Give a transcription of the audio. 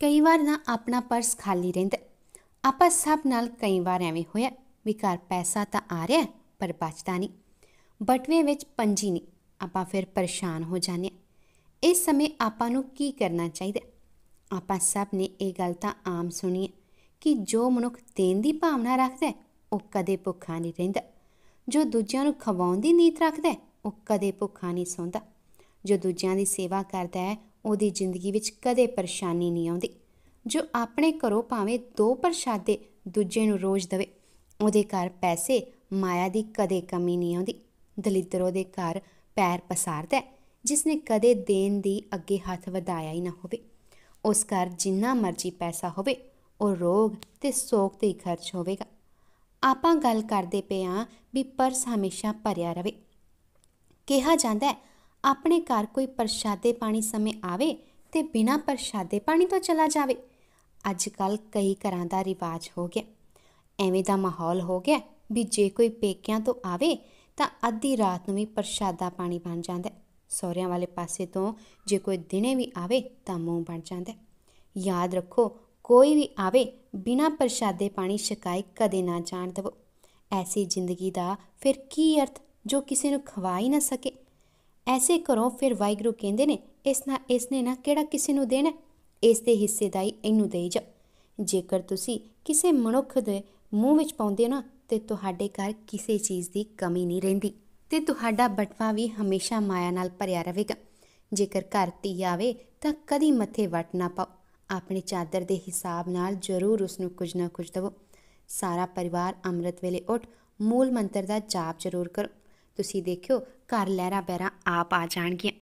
ਕਈ ਵਾਰ ਨਾ ਆਪਣਾ ਪਰਸ ਖਾਲੀ ਰਹਿੰਦਾ ਆਪਾਂ ਸਭ ਨਾਲ ਕਈ ਵਾਰ ਐਵੇਂ ਹੋਇਆ ਵੀ ਘਰ ਪੈਸਾ ਤਾਂ ਆ ਰਿਹਾ ਪਰ ਬਚਦਾ ਨਹੀਂ ਬਟਵੇ ਵਿੱਚ ਪੰਜੀ ਨਹੀਂ ਆਪਾਂ ਫਿਰ ਪਰੇਸ਼ਾਨ ਹੋ ਜਾਂਦੇ ਇਸ ਸਮੇਂ ਆਪਾਂ ਨੂੰ ਕੀ ਕਰਨਾ ਚਾਹੀਦਾ ਆਪਾਂ ਸਭ ਨੇ ਇਹ ਗੱਲ ਤਾਂ ਆਮ ਸੁਣੀ ਹੈ ਕਿ ਜੋ ਮਨੁੱਖ ਦੇਣ ਦੀ ਭਾਵਨਾ ਰੱਖਦਾ ਉਹ ਕਦੇ ਭੁੱਖਾ ਨਹੀਂ ਰਹਿੰਦਾ ਜੋ ਦੂਜਿਆਂ ਨੂੰ ਖਵਾਉਣ ਦੀ ਨੀਤ ਰੱਖਦਾ ਉਹ ਕਦੇ ਭੁੱਖਾ ਨਹੀਂ ਸੌਂਦਾ ਜੋ ਦੂਜਿਆਂ ਦੀ ਸੇਵਾ ਕਰਦਾ ਹੈ ਉਹਦੀ ਜ਼ਿੰਦਗੀ ਵਿੱਚ ਕਦੇ ਪਰੇਸ਼ਾਨੀ ਨਹੀਂ ਆਉਂਦੀ ਜੋ ਆਪਣੇ ਘਰੋਂ ਭਾਵੇਂ ਦੋ ਪ੍ਰਸ਼ਾਦੇ ਦੂਜੇ ਨੂੰ ਰੋਜ਼ ਦਵੇ ਉਹਦੇ ਘਰ ਪੈਸੇ ਮਾਇਆ ਦੀ ਕਦੇ ਕਮੀ ਨਹੀਂ ਆਉਂਦੀ ਦਲਿੱਦਰ ਉਹਦੇ ਘਰ ਪੈਰ ਪਸਾਰਦਾ ਜਿਸ ਨੇ ਕਦੇ ਦੇਣ ਦੀ ਅੱਗੇ ਹੱਥ ਵਧਾਇਆ ਹੀ ਨਾ ਹੋਵੇ ਉਸ ਘਰ ਜਿੰਨਾ ਮਰਜ਼ੀ ਪੈਸਾ ਹੋਵੇ ਉਹ ਰੋਗ ਤੇ ਸੋਗ ਤੇ ਹੀ ਖਰਚ ਹੋਵੇਗਾ ਆਪਾਂ ਗੱਲ ਕਰਦੇ ਪਿਆ ਵੀ ਪਰਸ ਹਮੇਸ਼ਾ ਭਰਿਆ ਰਵੇ ਕਿਹਾ ਜਾਂਦਾ ਹੈ ਆਪਣੇ ਘਰ ਕੋਈ ਪ੍ਰਸ਼ਾਦੇ ਪਾਣੀ ਸਮੇਂ ਆਵੇ ਤੇ ਬਿਨਾ ਪ੍ਰਸ਼ਾਦੇ ਪਾਣੀ ਤੋਂ ਚਲਾ ਜਾਵੇ ਅੱਜ ਕੱਲ ਕਈ ਘਰਾਂ ਦਾ ਰਿਵਾਜ ਹੋ ਗਿਆ ਐਵੇਂ ਦਾ ਮਾਹੌਲ ਹੋ ਗਿਆ ਵੀ ਜੇ ਕੋਈ ਪੇਕਿਆਂ ਤੋਂ ਆਵੇ ਤਾਂ ਅੱਧੀ ਰਾਤ ਨੂੰ ਵੀ ਪ੍ਰਸ਼ਾਦਾ ਪਾਣੀ ਬਣ ਜਾਂਦਾ ਸੌਰਿਆਂ ਵਾਲੇ ਪਾਸੇ ਤੋਂ ਜੇ ਕੋਈ ਦਿਨੇ ਵੀ ਆਵੇ ਤਾਂ ਮੂੰਹ ਬਣ ਜਾਂਦਾ ਯਾਦ ਰੱਖੋ ਕੋਈ ਵੀ ਆਵੇ ਬਿਨਾ ਪ੍ਰਸ਼ਾਦੇ ਪਾਣੀ ਸ਼ਿਕਾਇਤ ਕਦੇ ਨਾ ਜਾਣ ਦਵੋ ਐਸੀ ਜ਼ਿੰਦਗੀ ਦਾ ਫਿਰ ਕੀ ਅਰਥ ਜੋ ਕਿਸੇ ਨੂੰ ਖਵਾ ਹੀ ਨਾ ਸਕੇ ਐਸੇ ਘਰੋਂ ਫਿਰ ਵਾਇਗਰੂ ਕਹਿੰਦੇ ਨੇ ਇਸ ਨਾਲ ਇਸ ਨੇ ਨਾ ਕਿਹੜਾ ਕਿਸੇ ਨੂੰ ਦੇਣਾ ਇਸ ਦੇ ਹਿੱਸੇ ਦਾ ਹੀ ਇਹਨੂੰ ਦੇ ਜਾ ਜੇਕਰ ਤੁਸੀਂ ਕਿਸੇ ਮਨੁੱਖ ਦੇ ਮੂੰਹ ਵਿੱਚ ਪਾਉਂਦੇ ਨਾ ਤੇ ਤੁਹਾਡੇ ਘਰ ਕਿਸੇ ਚੀਜ਼ ਦੀ ਕਮੀ ਨਹੀਂ ਰਹਿੰਦੀ ਤੇ ਤੁਹਾਡਾ ਬਟਵਾ ਵੀ ਹਮੇਸ਼ਾ ਮਾਇਆ ਨਾਲ ਭਰਿਆ ਰਹੇਗਾ ਜੇਕਰ ਘਰ ਧੀ ਆਵੇ ਤਾਂ ਕਦੀ ਮੱਥੇ ਵਟ ਨਾ ਪਾਓ ਆਪਣੇ ਚਾਦਰ ਦੇ ਹਿਸਾਬ ਨਾਲ ਜ਼ਰੂਰ ਉਸ ਨੂੰ ਕੁਝ ਨਾ ਕੁਝ ਦਿਵੋ ਸਾਰਾ ਪਰਿਵਾਰ ਅੰਮ੍ਰਿਤ ਵੇਲੇ ਉੱਠ ਮੂਲ ਮੰਤਰ ਦਾ ਜਾਪ ਜ਼ਰੂਰ ਕਰੋ ਤੁਸੀਂ ਦੇਖਿਓ ਘਰ ਲਹਿਰਾ ਬਹਿਰਾ ਆਪ ਆ ਜਾਣਗੀਆਂ